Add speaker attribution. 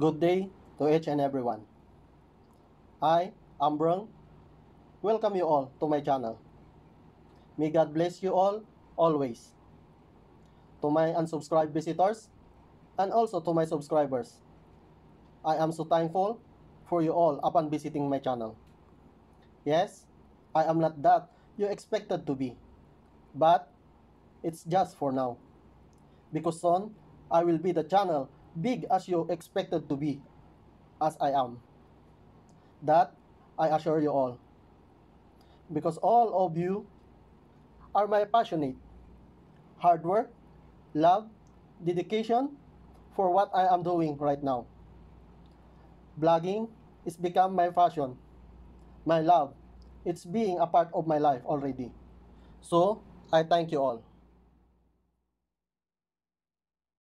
Speaker 1: Good day to each and everyone.
Speaker 2: I, Ambrong, welcome you all to my channel. May God bless you all, always. To my unsubscribed visitors, and also to my subscribers, I am so thankful for you all upon visiting my channel. Yes, I am not that you expected to be, but it's just for now. Because soon, I will be the channel big as you expected to be, as I am. That I assure you all. Because all of you are my passionate hard work, love, dedication for what I am doing right now. Blogging is become my passion, my love. It's being a part of my life already. So, I thank you all.